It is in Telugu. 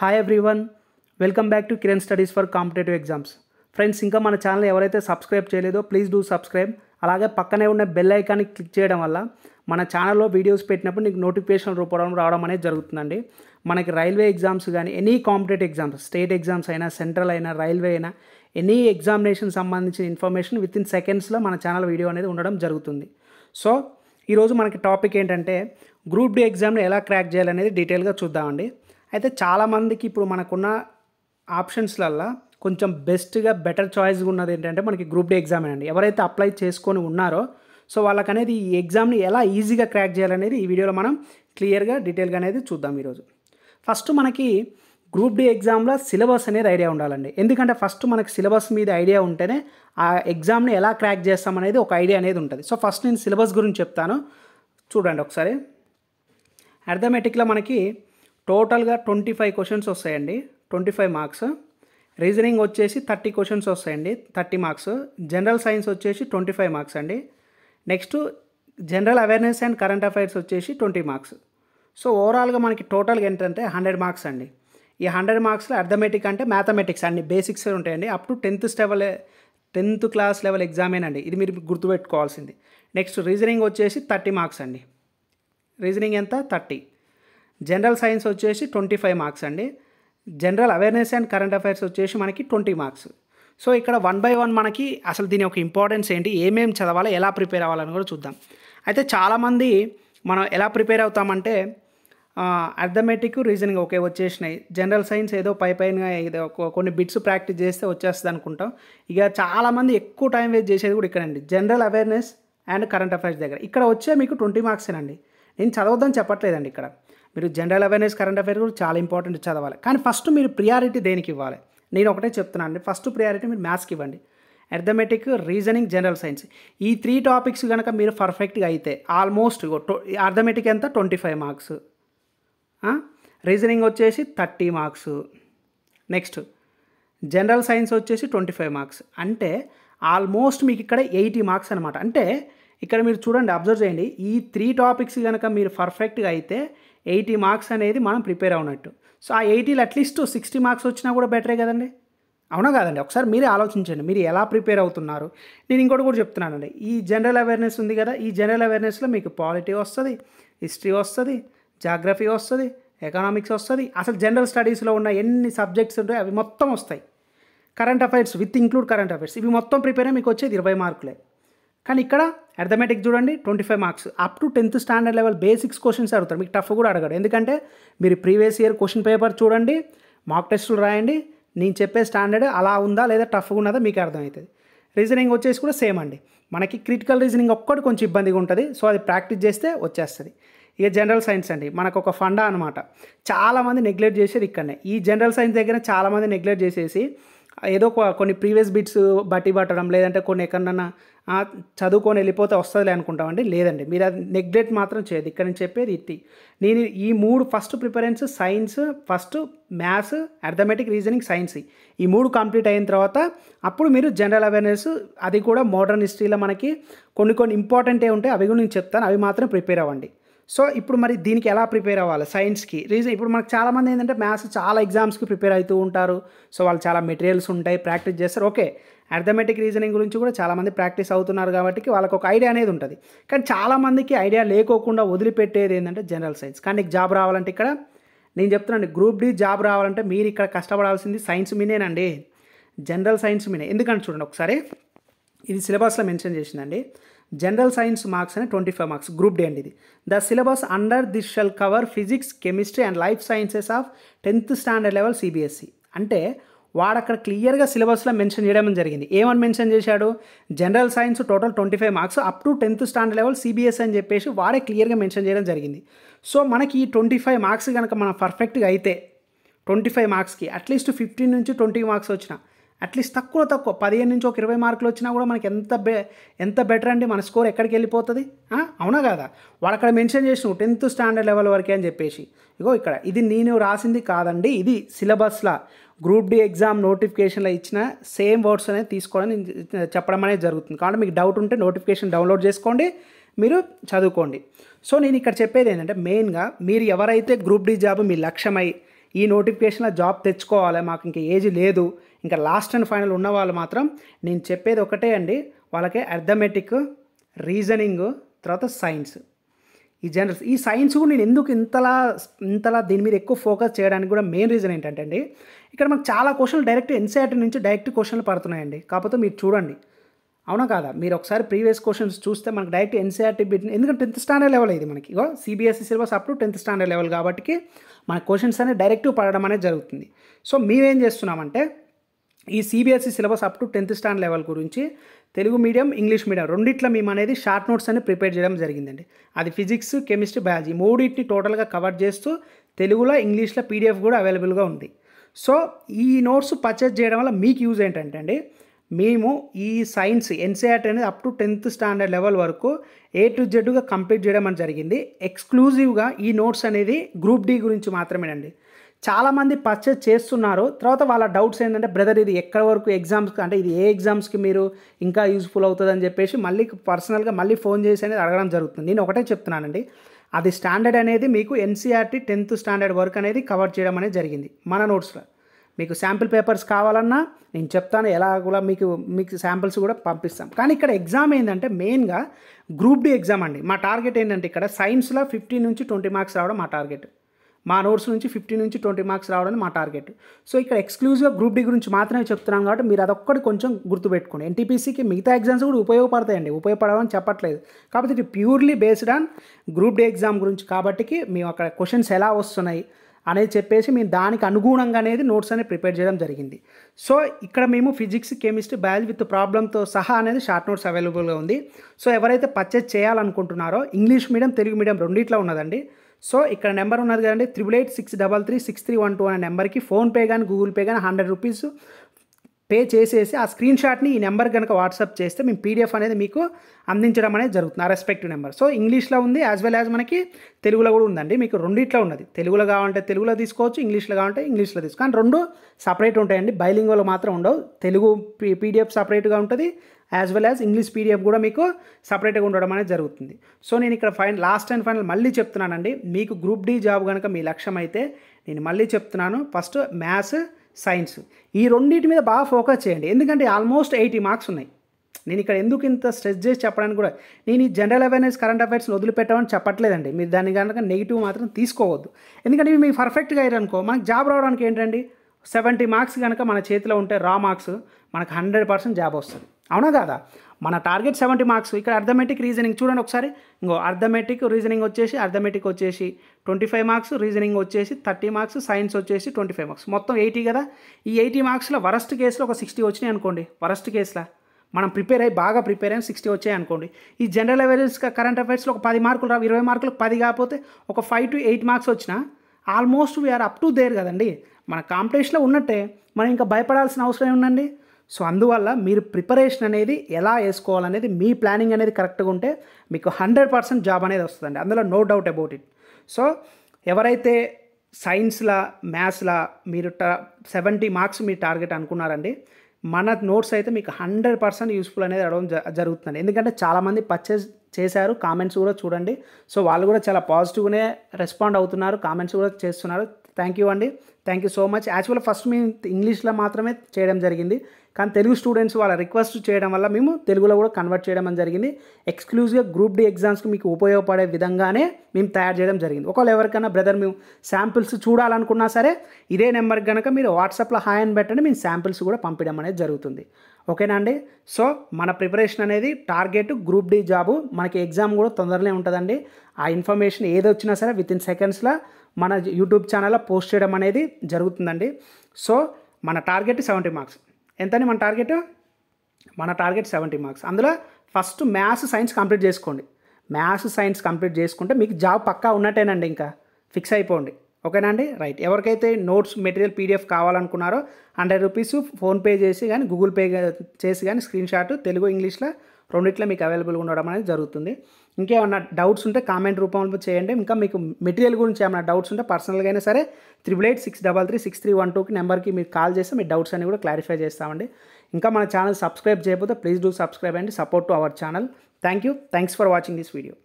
hi everyone welcome back to Kiran studies for competitive exams friends ఇంకా మన ఛానల్ ఎవరైతే సబ్స్క్రైబ్ చేయలేదో ప్లీజ్ డూ సబ్స్క్రైబ్ అలాగే పక్కనే ఉన్న బెల్ ఐకాన్ని క్లిక్ చేయడం వల్ల మన ఛానల్లో వీడియోస్ పెట్టినప్పుడు నీకు నోటిఫికేషన్ రూపడం రావడం అనేది జరుగుతుందండి మనకి రైల్వే ఎగ్జామ్స్ కానీ any competitive exams state exams అయినా సెంట్రల్ అయినా రైల్వే అయినా ఎనీ ఎగ్జామినేషన్ సంబంధించిన ఇన్ఫర్మేషన్ విత్ ఇన్ సెకండ్స్లో మన ఛానల్ వీడియో అనేది ఉండడం జరుగుతుంది సో ఈరోజు మనకి టాపిక్ ఏంటంటే గ్రూప్ డి ఎగ్జామ్ని ఎలా క్రాక్ చేయాలనేది డీటెయిల్గా చూద్దామండి అయితే చాలామందికి ఇప్పుడు మనకున్న ఆప్షన్స్లల్లో కొంచెం బెస్ట్గా బెటర్ చాయిస్గా ఉన్నది ఏంటంటే మనకి గ్రూప్ డే ఎగ్జామ్ అండి ఎవరైతే అప్లై చేసుకొని ఉన్నారో సో వాళ్ళకి అనేది ఈ ఎగ్జామ్ని ఎలా ఈజీగా క్రాక్ చేయాలనేది ఈ వీడియోలో మనం క్లియర్గా డీటెయిల్గా అనేది చూద్దాం ఈరోజు ఫస్ట్ మనకి గ్రూప్ డి ఎగ్జామ్లో సిలబస్ అనేది ఐడియా ఉండాలండి ఎందుకంటే ఫస్ట్ మనకి సిలబస్ మీద ఐడియా ఉంటేనే ఆ ఎగ్జామ్ని ఎలా క్రాక్ చేస్తామనేది ఒక ఐడియా అనేది ఉంటుంది సో ఫస్ట్ నేను సిలబస్ గురించి చెప్తాను చూడండి ఒకసారి అర్థమెటిక్లో మనకి టోటల్గా ట్వంటీ ఫైవ్ క్వశ్చన్స్ వస్తాయండి ట్వంటీ ఫైవ్ మార్క్స్ రీజనింగ్ వచ్చేసి థర్టీ క్వశ్చన్స్ వస్తాయండి థర్టీ మార్క్స్ జనరల్ సైన్స్ వచ్చేసి ట్వంటీ ఫైవ్ మార్క్స్ అండి next general awareness and current affairs వచ్చేసి ట్వంటీ మార్క్స్ సో ఓవరాల్గా మనకి టోటల్గా ఏంటంటే హండ్రెడ్ మార్క్స్ అండి ఈ హండ్రెడ్ మార్క్స్లో అర్థమెటిక్ అంటే మ్యాథమెటిక్స్ అండి బేసిక్స్ ఉంటాయండి అప్ టు టెన్త్ స్టెవల్ టెన్త్ క్లాస్ లెవెల్ అండి ఇది మీరు గుర్తుపెట్టుకోవాల్సింది నెక్స్ట్ రీజనింగ్ వచ్చేసి థర్టీ మార్క్స్ అండి రీజనింగ్ ఎంత థర్టీ జనరల్ సైన్స్ వచ్చేసి ట్వంటీ ఫైవ్ మార్క్స్ అండి general awareness and current affairs వచ్చేసి మనకి ట్వంటీ మార్క్స్ సో ఇక్కడ వన్ బై వన్ మనకి అసలు దీని యొక్క ఇంపార్టెన్స్ ఏంటి ఏమేమి చదవాలి ఎలా ప్రిపేర్ అవ్వాలని కూడా చూద్దాం అయితే చాలామంది మనం ఎలా ప్రిపేర్ అవుతామంటే అర్థమెటిక్ రీజనింగ్ ఓకే వచ్చేసినాయి జనరల్ సైన్స్ ఏదో పై పైన ఏదో కొన్ని బిట్స్ ప్రాక్టీస్ చేస్తే వచ్చేస్తుంది అనుకుంటాం ఇక చాలామంది ఎక్కువ టైం వేస్ట్ చేసేది కూడా ఇక్కడండి general awareness and current affairs దగ్గర ఇక్కడ వచ్చే మీకు ట్వంటీ మార్క్స్ అండి నేను చదవద్దని చెప్పట్లేదండి ఇక్కడ మీరు జనరల్ అవేర్నెస్ కరెంట్ అఫైర్ కూడా చాలా ఇంపార్టెంట్ చదవాలి కానీ ఫస్ట్ మీరు ప్రియారిటీ దేనికి ఇవ్వాలి నేను ఒకటే చెప్తున్నాను అండి ఫస్ట్ ప్రియారిటీ మీరు మ్యాథ్స్కి ఇవ్వండి అర్థమెటిక్ రీజనింగ్ జనరల్ సైన్స్ ఈ త్రీ టాపిక్స్ కనుక మీరు పర్ఫెక్ట్గా అయితే ఆల్మోస్ట్ అర్థమెటిక్ ఎంత ట్వంటీ ఫైవ్ మార్క్స్ రీజనింగ్ వచ్చేసి thirty marks next general science వచ్చేసి ట్వంటీ ఫైవ్ మార్క్స్ అంటే ఆల్మోస్ట్ మీకు ఇక్కడ ఎయిటీ మార్క్స్ అనమాట అంటే ఇక్కడ మీరు చూడండి అబ్జర్వ్ చేయండి ఈ త్రీ టాపిక్స్ కనుక మీరు పర్ఫెక్ట్గా అయితే ఎయిటీ మార్క్స్ అనేది మనం ప్రిపేర్ అవునట్టు సో ఆ ఎయిటీలు అట్లీస్ట్ సిక్స్టీ మార్క్స్ వచ్చినా కూడా బెటరే కదండి అవునా కాదండి ఒకసారి మీరే ఆలోచించండి మీరు ఎలా ప్రిపేర్ అవుతున్నారు నేను ఇంకోటి కూడా చెప్తున్నానండి ఈ జనరల్ అవేర్నెస్ ఉంది కదా ఈ జనరల్ అవేర్నెస్లో మీకు పాలిటీ వస్తుంది హిస్టరీ వస్తుంది జాగ్రఫీ వస్తుంది ఎకనామిక్స్ వస్తుంది అసలు జనరల్ స్టడీస్లో ఉన్న ఎన్ని సబ్జెక్ట్స్ ఉంటాయో అవి మొత్తం వస్తాయి current affairs with include current affairs ఇవి మొత్తం ప్రిపేర్ మీకు వచ్చేది ఇరవై మార్కులే కానీ ఇక్కడ అర్థమెటిక్ చూడండి twenty five marks up to tenth standard level basics questions అడుగుతారు మీకు టఫ్ కూడా అడగడు ఎందుకంటే మీరు ప్రీవియస్ ఇయర్ క్వశ్చన్ పేపర్ చూడండి మాక్ టెస్టులు రాయండి నేను చెప్పే స్టాండర్డ్ అలా ఉందా లేదా టఫ్గా ఉన్నదా మీకు అర్థమవుతుంది రీజనింగ్ వచ్చేసి కూడా సేమ్ అండి మనకి క్రిటికల్ రీజనింగ్ ఒక్కటి కొంచెం ఇబ్బందిగా ఉంటుంది సో అది ప్రాక్టీస్ చేస్తే వచ్చేస్తుంది ఇక జనరల్ సైన్స్ అండి మనకు ఒక ఫండా అనమాట చాలామంది నెగ్లెక్ట్ చేసేది ఇక్కడనే ఈ జనరల్ సైన్స్ దగ్గర చాలామంది నెగ్లెక్ట్ చేసేసి ఏదో కొన్ని ప్రీవియస్ బిట్స్ బట్టి పట్టడం లేదంటే కొన్ని ఎక్కడన్నా చదువుకొని వెళ్ళిపోతే వస్తుందిలే అనుకుంటామండి లేదండి మీరు అది నెగ్లెక్ట్ మాత్రం చేయదు ఇక్కడ నుంచి చెప్పేది ఇట్టి నేను ఈ మూడు first preference science first maths arithmetic reasoning science ఈ మూడు కంప్లీట్ అయిన తర్వాత అప్పుడు మీరు జనరల్ అవేర్నెస్ అది కూడా మోడర్న్ హిస్టరీలో మనకి కొన్ని కొన్ని ఇంపార్టెంటే ఉంటాయి అవి కూడా నేను చెప్తాను అవి మాత్రం ప్రిపేర్ అవ్వండి సో ఇప్పుడు మరి దీనికి ఎలా ప్రిపేర్ అవ్వాలి సైన్స్కి రీజన్ ఇప్పుడు మనకు చాలామంది ఏంటంటే మ్యాథ్స్ చాలా ఎగ్జామ్స్కి ప్రిపేర్ అవుతూ ఉంటారు సో వాళ్ళు చాలా మెటీరియల్స్ ఉంటాయి ప్రాక్టీస్ చేస్తారు ఓకే అర్థమెటిక్ రీజనింగ్ గురించి కూడా చాలామంది ప్రాక్టీస్ అవుతున్నారు కాబట్టి వాళ్ళకి ఒక ఐడియా అనేది ఉంటుంది కానీ చాలామందికి ఐడియా లేకోకుండా వదిలిపెట్టేది ఏంటంటే జనరల్ సైన్స్ కానీ నీకు జాబ్ రావాలంటే ఇక్కడ నేను చెప్తున్నాను గ్రూప్ డి జాబ్ రావాలంటే మీరు ఇక్కడ కష్టపడాల్సింది సైన్స్ మీనేనండి జనరల్ సైన్స్ మీనే ఎందుకంటే చూడండి ఒకసారి ఇది సిలబస్లో మెన్షన్ చేసిందండి జనరల్ సైన్స్ మార్క్స్ అని twenty five marks group D అండి ఇది the syllabus under this shall cover physics chemistry and life sciences of tenth standard level CBSE అంటే వాడు అక్కడ క్లియర్గా సిలబస్లో మెన్షన్ చేయడం జరిగింది ఏమని మెన్షన్ చేశాడు general science total twenty five marks up to tenth standard level CBSE అని చెప్పేసి వాడే క్లియర్గా మెన్షన్ చేయడం జరిగింది సో మనకి ఈ ట్వంటీ ఫైవ్ మార్క్స్ కనుక మనం పర్ఫెక్ట్గా అయితే ట్వంటీ ఫైవ్ మార్క్స్కి అట్లీస్ట్ ఫిఫ్టీన్ నుంచి ట్వంటీ మార్క్స్ వచ్చిన అట్లీస్ట్ తక్కువ తక్కువ పదిహేను నుంచి ఒక ఇరవై మార్కులు వచ్చినా కూడా మనకి ఎంత బె ఎంత బెటర్ అండి మన స్కోర్ ఎక్కడికి వెళ్ళిపోతుంది అవునా కదా వాడు అక్కడ మెన్షన్ చేసిన టెన్త్ స్టాండర్డ్ లెవెల్ వరకే అని చెప్పేసి ఇగో ఇక్కడ ఇది నేను రాసింది కాదండి ఇది సిలబస్లా గ్రూప్ డి ఎగ్జామ్ నోటిఫికేషన్లో ఇచ్చిన సేమ్ వర్డ్స్ అనేది తీసుకోవడం చెప్పడం అనేది జరుగుతుంది కాబట్టి మీకు డౌట్ ఉంటే నోటిఫికేషన్ డౌన్లోడ్ చేసుకోండి మీరు చదువుకోండి సో నేను ఇక్కడ చెప్పేది ఏంటంటే మెయిన్గా మీరు ఎవరైతే గ్రూప్ డి జాబ్ మీ లక్ష్యమై ఈ నోటిఫికేషన్లో జాబ్ తెచ్చుకోవాలి మాకు ఇంకా ఏజ్ లేదు ఇంకా లాస్ట్ అండ్ ఫైనల్ ఉన్నవాళ్ళు మాత్రం నేను చెప్పేది ఒకటే అండి వాళ్ళకి అర్థమెటిక్ రీజనింగ్ తర్వాత సైన్స్ ఈ జనరల్స్ ఈ సైన్స్ కూడా నేను ఎందుకు ఇంతలా ఇంతలా దీని మీద ఎక్కువ ఫోకస్ చేయడానికి కూడా మెయిన్ రీజన్ ఏంటంటే అండి ఇక్కడ మనకు చాలా క్వశ్చన్లు డైరెక్ట్ ఎన్సీఆర్టీ నుంచి డైరెక్ట్ క్వశ్చన్లు పడుతున్నాయండి కాకపోతే మీరు చూడండి అవునా కాదా మీరు ఒకసారి ప్రీవియస్ క్వశ్చన్స్ చూస్తే మనకు డైరెక్ట్ ఎన్సీఆర్టీ బిట్ ఎందుకంటే టెన్త్ స్టాండర్డ్ లెవెల్ ఇది మనకి ఇగో CBSE e syllabus up to tenth standard level కాబట్టి మన క్వశ్చన్స్ అనేవి డైరెక్టివ్ పడడం అనేది జరుగుతుంది సో మేమేం చేస్తున్నామంటే ఈ CBSE syllabus up to tenth stand level గురించి తెలుగు మీడియం ఇంగ్లీష్ మీడియం రెండిట్లో మేము అనేది షార్ట్ నోట్స్ అని ప్రిపేర్ చేయడం జరిగిందండి అది ఫిజిక్స్ కెమిస్ట్రీ బయాలజీ మూడింటిని టోటల్గా కవర్ చేస్తూ తెలుగులో ఇంగ్లీష్లో పీడిఎఫ్ కూడా అవైలబుల్గా ఉంది సో ఈ నోట్స్ పర్చేజ్ చేయడం వల్ల మీకు యూజ్ ఏంటంటే అండి మేము ఈ సైన్స్ ఎన్సీఆర్టీ అనేది up to tenth standard level వరకు ఏ టు జెడ్గా కంప్లీట్ చేయడం అని జరిగింది ఎక్స్క్లూజివ్గా ఈ నోట్స్ అనేది గ్రూప్ డి గురించి మాత్రమేనండి చాలామంది పర్చేజ్ చేస్తున్నారు తర్వాత వాళ్ళ డౌట్స్ ఏంటంటే బ్రదర్ ఇది ఎక్కడ వరకు ఎగ్జామ్స్కి అంటే ఇది ఏ ఎగ్జామ్స్కి మీరు ఇంకా యూజ్ఫుల్ అవుతుందని చెప్పేసి మళ్ళీ పర్సనల్గా మళ్ళీ ఫోన్ చేసి అనేది అడగడం జరుగుతుంది నేను ఒకటే చెప్తున్నానండి అది స్టాండర్డ్ అనేది మీకు ఎన్సీఆర్టీ టెన్త్ స్టాండర్డ్ వరకు అనేది కవర్ చేయడం అనేది జరిగింది మన నోట్స్లో మీకు శాంపిల్ పేపర్స్ కావాలన్నా నేను చెప్తాను ఎలా కూడా మీకు మీకు శాంపిల్స్ కూడా పంపిస్తాం కానీ ఇక్కడ ఎగ్జామ్ ఏంటంటే మెయిన్గా గ్రూప్ డి ఎగ్జామ్ అండి మా టార్గెట్ ఏంటంటే ఇక్కడ సైన్స్లో ఫిఫ్టీ నుంచి ట్వంటీ మార్క్స్ రావడం మా టార్గెట్ మా నోట్స్ నుంచి ఫిఫ్టీ నుంచి ట్వంటీ మార్క్స్ రావడం మా టార్గెట్ సో ఇక్కడ ఎక్స్క్లూజివ్గా గ్రూప్ డి గురించి మాత్రమే చెప్తున్నాం కాబట్టి మీరు అదొక్కటి కొంచెం గుర్తుపెట్టుకోండి ఎన్టీపీసీకి మిగతా ఎగ్జామ్స్ కూడా ఉపయోగపడతాయండి ఉపయోగపడమని చెప్పట్లేదు కాబట్టి ఇది purely based on group D exam గురించి కాబట్టి మేము అక్కడ క్వశ్చన్స్ ఎలా వస్తున్నాయి అనేది చెప్పేసి మేము దానికి అనుగుణంగా అనేది నోట్స్ అనేది ప్రిపేర్ చేయడం జరిగింది సో ఇక్కడ మేము ఫిజిక్స్ కెమిస్ట్రీ బయాలజీ విత్ ప్రాబ్లంతో సహా అనేది షార్ట్ నోట్స్ అవైలబుల్గా ఉంది సో ఎవరైతే పర్చేజ్ చేయాలనుకుంటున్నారో ఇంగ్లీష్ మీడియం తెలుగు మీడియం రెండిట్లో ఉన్నదండి సో ఇక్కడ నెంబర్ ఉన్నది కదండి triple eight six double three six three one two అనే నెంబర్కి ఫోన్పే కానీ గూగుల్ పే కానీ హండ్రెడ్ రూపీస్ పే చేసేసి ఆ స్క్రీన్ షాట్ని ఈ నెంబర్ కనుక వాట్సాప్ చేస్తే మేము పీడిఎఫ్ అనేది మీకు అందించడం అనేది జరుగుతుంది ఆ రెస్పెక్టివ్ నెంబర్ సో ఇంగ్లీష్లో ఉంది యాజ్ వెల్ యాజ్ మనకి తెలుగులో కూడా ఉందండి మీకు రెండిట్లో ఉన్నది తెలుగులో కావాలంటే తెలుగులో తీసుకోవచ్చు ఇంగ్లీష్లో కావాలంటే ఇంగ్లీష్లో తీసుకోవచ్చు కానీ రెండు సపరేట్ ఉంటాయండి బైలింగ్లో మాత్రం ఉండవు తెలుగు పీడిఎఫ్ సపరేట్గా ఉంటుంది as well as English PDF కూడా మీకు సపరేట్గా ఉండడం అనేది జరుగుతుంది సో నేను ఇక్కడ ఫైనల్ లాస్ట్ అండ్ ఫైనల్ మళ్ళీ చెప్తున్నానండి మీకు గ్రూప్ డి జాబ్ కనుక మీ లక్ష్యం అయితే నేను మళ్ళీ చెప్తున్నాను ఫస్ట్ మ్యాథ్స్ సైన్స్ ఈ రెండింటి మీద బాగా ఫోకస్ చేయండి ఎందుకంటే ఆల్మోస్ట్ ఎయిటీ మార్క్స్ ఉన్నాయి నేను ఇక్కడ ఎందుకు ఇంత స్ట్రెస్ చేసి చెప్పడానికి కూడా నేను ఈ జనరల్ అవేర్నెస్ కరెంట్ అఫైర్స్ని వదిలిపెట్టమని చెప్పట్లేదండి మీరు దాన్ని కనుక నెగిటివ్ మాత్రం తీసుకోవద్దు ఎందుకంటే ఇవి మీకు పర్ఫెక్ట్గా అయ్యారనుకో మనకు జాబ్ రావడానికి ఏంటండి సెవెంటీ మార్క్స్ కనుక మన చేతిలో ఉంటే రా మార్క్స్ మనకు హండ్రెడ్ పర్సెంట్ జాబ్ వస్తుంది అవునా కదా మన టార్గెట్ సెవెంటీ మార్క్స్ ఇక్కడ అర్థమెటిక్ రీజనింగ్ చూడండి ఒకసారి ఇంకో అర్థమెటిక్ రీజనింగ్ వచ్చేసి అర్థమెటిక్ వచ్చేసి ట్వంటీ ఫైవ్ మార్క్స్ రీజనింగ్ వచ్చేసి థర్టీ మార్క్స్ సైన్స్ వచ్చేసి ట్వంటీ ఫైవ్ మార్క్స్ మొత్తం ఎయిటీ కదా ఈ ఎయిటీ మార్క్స్లో వరస్ట్ కేసులో ఒక సిక్స్టీ వచ్చినాయి అనుకోండి వరస్ట్ కేసులో మనం ప్రిపేర్ అయ్యి బాగా ప్రిపేర్ అయ్యి సిక్స్టీ వచ్చాయి అనుకోండి ఈ జనరల్ అవేర్నెస్ కరెంట్ అఫైర్స్లో ఒక పది మార్కులు రావు ఇరవై మార్కులకు పది కాకపోతే ఒక ఫైవ్ టు ఎయిట్ మార్క్స్ వచ్చినా almost we're up to there కదండి మన కాంపిటీషన్లో ఉన్నట్టే మనం ఇంకా భయపడాల్సిన అవసరం ఉందండి సో అందువల్ల మీరు ప్రిపరేషన్ అనేది ఎలా వేసుకోవాలనేది మీ ప్లానింగ్ అనేది కరెక్ట్గా ఉంటే మీకు హండ్రెడ్ పర్సెంట్ జాబ్ అనేది వస్తుందండి అందులో no doubt about it so ఎవరైతే సైన్స్లా మ్యాథ్స్లా మీరు ట సెవెంటీ మార్క్స్ మీ టార్గెట్ అనుకున్నారండి మన నోట్స్ అయితే మీకు హండ్రెడ్ పర్సెంట్ యూస్ఫుల్ అనేది అడగడం జరుగుతుంది ఎందుకంటే చాలామంది పర్చేస్ చేశారు కామెంట్స్ కూడా చూడండి సో వాళ్ళు కూడా చాలా పాజిటివ్గానే రెస్పాండ్ అవుతున్నారు కామెంట్స్ కూడా చేస్తున్నారు థ్యాంక్ యూ అండి thank you so much actual first మీ ఇంగ్లీష్లో మాత్రమే చేయడం జరిగింది కానీ తెలుగు స్టూడెంట్స్ వాళ్ళ రిక్వెస్ట్ చేయడం వల్ల మేము తెలుగులో కూడా కన్వర్ట్ చేయడం జరిగింది ఎక్స్క్లూజివ్గా గ్రూప్ డి ఎగ్జామ్స్కి మీకు ఉపయోగపడే విధంగానే మేము తయారు చేయడం జరిగింది ఒకవేళ ఎవరికైనా బ్రదర్ మేము శాంపిల్స్ చూడాలనుకున్నా సరే ఇదే నెంబర్ కనుక మీరు వాట్సాప్లో హాయ్ అని పెట్టండి మేము శాంపిల్స్ కూడా పంపడం అనేది జరుగుతుంది ఓకేనా అండి సో మన ప్రిపరేషన్ అనేది టార్గెట్ గ్రూప్ డి జాబు మనకి ఎగ్జామ్ కూడా తొందరనే ఉంటుందండి ఆ ఇన్ఫర్మేషన్ ఏది వచ్చినా సరే విత్ ఇన్ సెకండ్స్లో మన యూట్యూబ్ ఛానల్లో పోస్ట్ చేయడం అనేది జరుగుతుందండి సో మన టార్గెట్ సెవెంటీ మార్క్స్ ఎంతని మన టార్గెట్ మన టార్గెట్ సెవెంటీ మార్క్స్ అందులో ఫస్ట్ మ్యాథ్స్ సైన్స్ కంప్లీట్ చేసుకోండి మ్యాథ్స్ సైన్స్ కంప్లీట్ చేసుకుంటే మీకు జాబ్ పక్కా ఉన్నట్టేనండి ఇంకా ఫిక్స్ అయిపోండి ఓకేనా అండి రైట్ ఎవరికైతే నోట్స్ మెటీరియల్ పీడిఎఫ్ కావాలనుకున్నారో హండ్రెడ్ రూపీస్ ఫోన్పే చేసి కానీ గూగుల్ పే చేసి కానీ స్క్రీన్ షాట్ తెలుగు ఇంగ్లీష్లో రెండిట్లో మీకు అవైలబుల్గా ఉండడం అనేది జరుగుతుంది ఇంకేమన్నా డౌట్స్ ఉంటే కామెంట్ రూపంలో చేయండి ఇంకా మీకు మెటీరియల్ గురించి ఏమైనా డౌట్స్ ఉంటే పర్సనల్గా అయినా సరే triple eight six double three six three one టూకి నెంబర్కి మీరు కాల్ చేస్తే మీ డౌట్స్ అన్ని కూడా క్లారిఫై చేస్తామండి ఇంకా మన ఛానల్ సబ్స్క్రైబ్ చేయకపోతే ప్లీజ్ డూ సబ్స్క్రైబ్ అండి support to our channel thank you thanks for watching this video